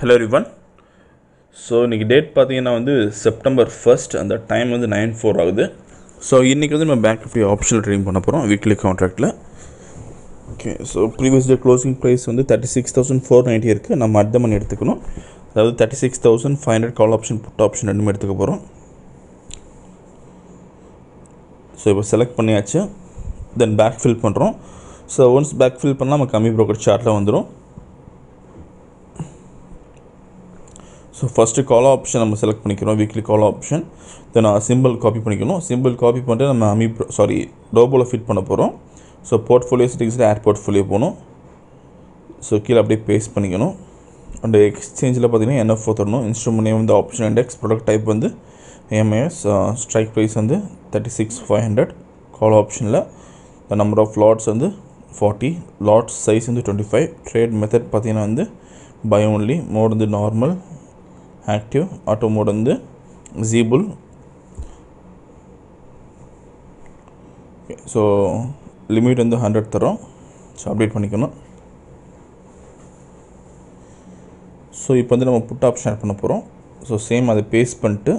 hello ரிவன் so இன்றைக்கி date பார்த்தீங்கன்னா வந்து செப்டம்பர் ஃபஸ்ட் அந்த டைம் வந்து நைன் ஃபோர் ஆகுது ஸோ இன்றைக்கி வந்து நம்ம பேங்க் நிஃப்டி ஆப்ஷனல் ட்ரீம் பண்ண போகிறோம் வீக்லி கான்ட்ராக்டில் okay so previous day closing price வந்து thirty six thousand four ninety இருக்குது நம்ம அட் பண்ணி எடுத்துக்கணும் அதாவது thirty six thousand five hundred call option put option ரெண்டுமே எடுத்துக்க போகிறோம் ஸோ இப்போ செலக்ட் பண்ணியாச்சு தென் பேக் ஃபில் பண்ணுறோம் ஸோ ஒன்ஸ் பேக் ஃபில் பண்ணால் நம்ம கம்மி ப்ரோக்கர் சார்ட்டில் வந்துடும் ஸோ ஃபஸ்ட்டு கால் ஆப்ஷன் நம்ம செலக்ட் பண்ணிக்கிறோம் weekly call option then simple copy பண்ணிக்கணும் சிம்பிள் காப்பி பண்ணிட்டு நம்ம அமி சாரி டோபோவில் ஃபிட் பண்ண போகிறோம் ஸோ போர்ட்ஃபோலியோ செட்டிங்ஸில் ஆட் போர்ட்ஃபோலியோ போகணும் ஸோ கீழே அப்படியே பேஸ்ட் பண்ணிக்கணும் அண்ட் எக்ஸ்சேஞ்சில் பார்த்தீங்கன்னா என்எஃப் தரணும் இன்ஸ்ட்ருமெண்ட் நேம் வந்து ஆப்ஷன் இண்டெக்ஸ் ப்ராடக்ட் டைப் வந்து ஏஎம்ஏஎஸ் ஸ்ட்ரைக் ப்ரைஸ் வந்து thirty six five hundred call ஆப்ஷனில் த நம்பர் ஆஃப் லாட்ஸ் வந்து ஃபார்ட்டி லாட்ஸ் சைஸ் வந்து டுவெண்ட்டி ஃபைவ் ட்ரேட் மெத்தட் பார்த்தீங்கன்னா வந்து பை ஒன்லி மோர் வந்து நார்மல் ஆக்டிவ் ஆட்டோ மோட் வந்து ஜீபுல் ஸோ லிமிட் வந்து ஹண்ட்ரட் தரோம் ஸோ அப்டேட் பண்ணிக்கணும் ஸோ இப்போ வந்து நம்ம புட் ஆப்ஷன் ஆட் பண்ண போகிறோம் ஸோ சேம் அதை பேஸ்ட் பண்ணிட்டு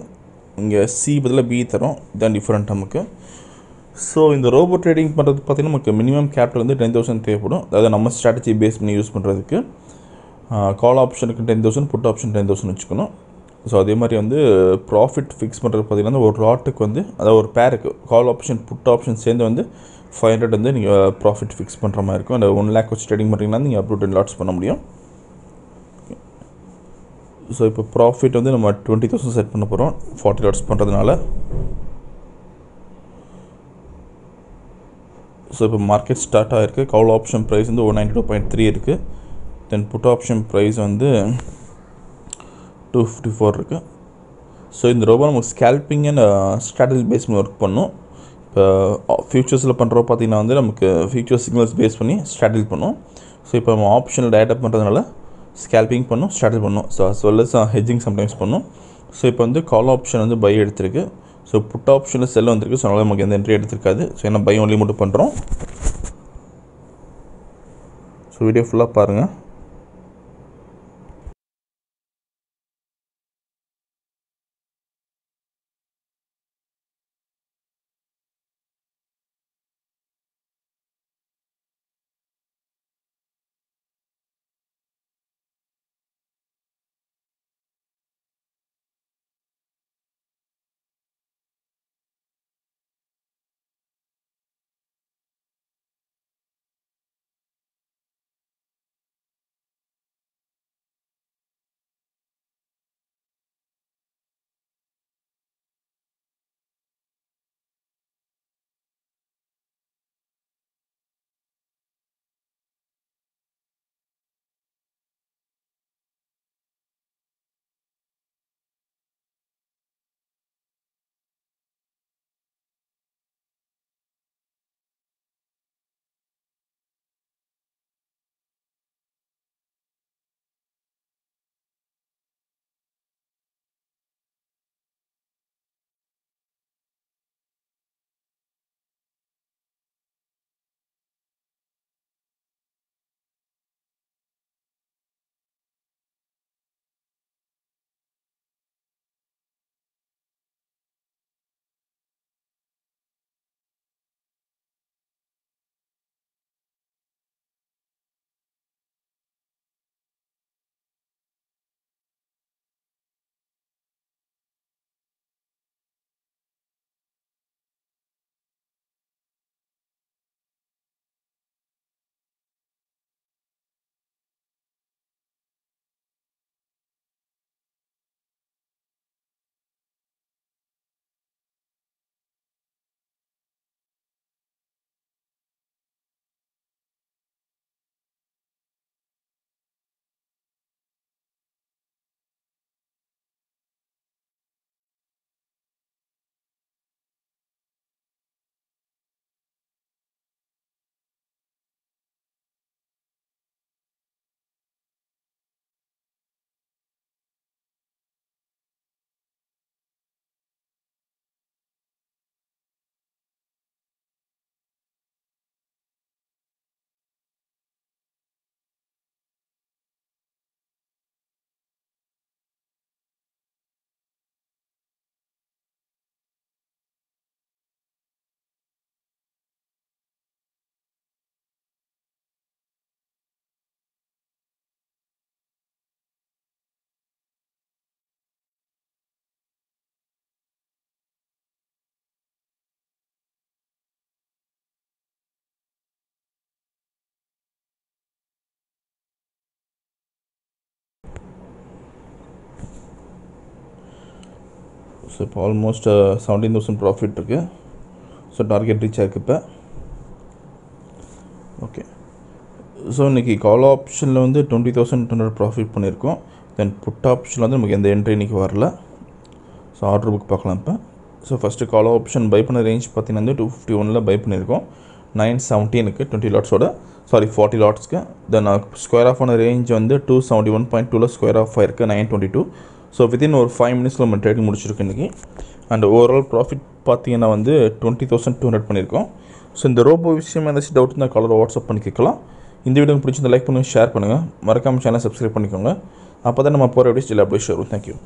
இங்கே சி பதில் பி தரோம் இதுதான் டிஃப்ரெண்ட் நமக்கு ஸோ இந்த ரோபோ ட்ரேடிங் பண்ணுறது பார்த்திங்கன்னா நமக்கு மினிமம் கேபிட்டல் வந்து டென் தௌசண்ட் தேவைப்படும் அதாவது நம்ம ஸ்ட்ராட்டஜி பேஸ் பண்ணி யூஸ் பண்ணுறதுக்கு கால் ஆப்ஷனுக்கு ten thousand put option ten thousand வச்சுக்கணும் ஸோ அதே மாதிரி வந்து ப்ராஃபிட் ஃபிக்ஸ் பண்ணுறது பார்த்திங்கன்னா ஒரு லாட்டுக்கு வந்து அதாவது ஒரு பேருக்கு கால் ஆப்ஷன் புட் ஆப்ஷன் சேர்ந்து வந்து ஃபைவ் ஹண்ட்ரட் வந்து நீங்கள் ப்ராஃபிட் uh, ஃபிக்ஸ் பண்ணுற மாதிரி இருக்கும் அந்த ஒன் லேக் வச்சு ட்ரேடிங் பண்ணுறீங்கன்னா நீங்கள் அப் அண்ட் லாட்ஸ் பண்ண முடியும் ஸோ இப்போ ப்ராஃபிட் வந்து நம்ம டுவெண்ட்டி தௌசண்ட் செட் பண்ண போகிறோம் ஃபார்ட்டி லாட்ஸ் பண்ணுறதுனால ஸோ இப்போ மார்க்கெட் ஸ்டார்ட் ஆகிருக்கு கவுல் ஆப்ஷன் ப்ரைஸ் வந்து one ninety two point three இருக்குது தென் புட் ஆப்ஷன் ப்ரைஸ் வந்து டூ ஃபிஃப்டி ஃபோர் இருக்குது ஸோ இந்த ரோபோ நமக்கு ஸ்கேல்பிங் அண்ட் ஸ்ட்ராட்டஜி பேஸ் பண்ணி ஒர்க் பண்ணும் இப்போ ஃபியூச்சர்ஸில் uh, பண்ணுறோம் பார்த்திங்கன்னா வந்து நமக்கு ஃபியூச்சர் சிக்னல்ஸ் பேஸ் பண்ணி ஸ்ட்ராட்டஜி பண்ணும் ஸோ இப்போ நம்ம ஆப்ஷனில் டேட்டப் பண்ணுறதுனால ஸ்கேல்பிங் பண்ணும் ஸ்ட்ராட்டஜி பண்ணும் so as well as hedging sometimes பண்ணும் ஸோ இப்போ வந்து கால் ஆப்ஷன் வந்து பை எடுத்திருக்கு ஸோ புட் ஆப்ஷனில் செல் வந்திருக்கு ஸோ அதனால் நமக்கு எந்த என்ட்ரி எடுத்திருக்காது ஸோ ஏன்னா பை ஒன்லி மட்டும் பண்ணுறோம் ஸோ வீடியோ ஃபுல்லாக பாருங்கள் ஸோ இப்போ ஆல்மோஸ்ட் செவன்டீன் தௌசண்ட் ப்ராஃபிட் இருக்குது ஸோ டார்கெட் ரீச் ஆகிருக்கு இப்போ ஓகே ஸோ இன்றைக்கி கால் ஆப்ஷனில் வந்து twenty thousand two hundred profit பண்ணியிருக்கோம் தென் புட் ஆப்ஷனில் வந்து நமக்கு எந்த என்ட்ரி இன்றைக்கி வரல ஸோ ஆர்டர் புக் பார்க்கலாம் இப்போ so first call option buy பண்ண ரேஞ்ச் பார்த்தீங்கன்னா வந்து டூ ஃபிஃப்டி ஒனில் பை பண்ணியிருக்கோம் நைன் செவன்டீனுக்கு டுவெண்ட்டி லாட்ஸோட சாரி ஃபார்ட்டி லாட்ஸ்க்கு தென் ஸ்கொயர் ஆஃப் ஆன ரேஞ்ச் வந்து டூ செவன்ட்டி ஒன் பாயிண்ட் டூவில் ஸ்கொயர் ஆஃப் ஆயிருக்கு nine twenty two so within ஒரு ஃபைவ் மினிட்ஸில் நம்ம ட்ரேடிங் முடிச்சிருக்கு இன்றைக்கி அண்ட் ஓவரால் ப்ராஃபிட் பார்த்தீங்கன்னா வந்து டுவெண்ட்டி தௌசண்ட் டூ ஹண்ட்ரட் பண்ணியிருக்கோம் ஸோ இந்த ரோபோ விஷயம் ஏதாச்சும் டவுட் இருந்தால் காலர் வாட்ஸ்அப் பண்ணி கேட்கலாம் இந்த வீடியோ பிடிச்சிருந்த லைக் பண்ணுங்கள் ஷேர் பண்ணுங்கள் மறக்காமல் சேனல் சப்ஸ்கிரைப் பண்ணிக்கோங்க அப்போ தான் நம்ம போகிற வீடியோஸ் எல்லா அப்டேட் வரும் தேங்க்யூ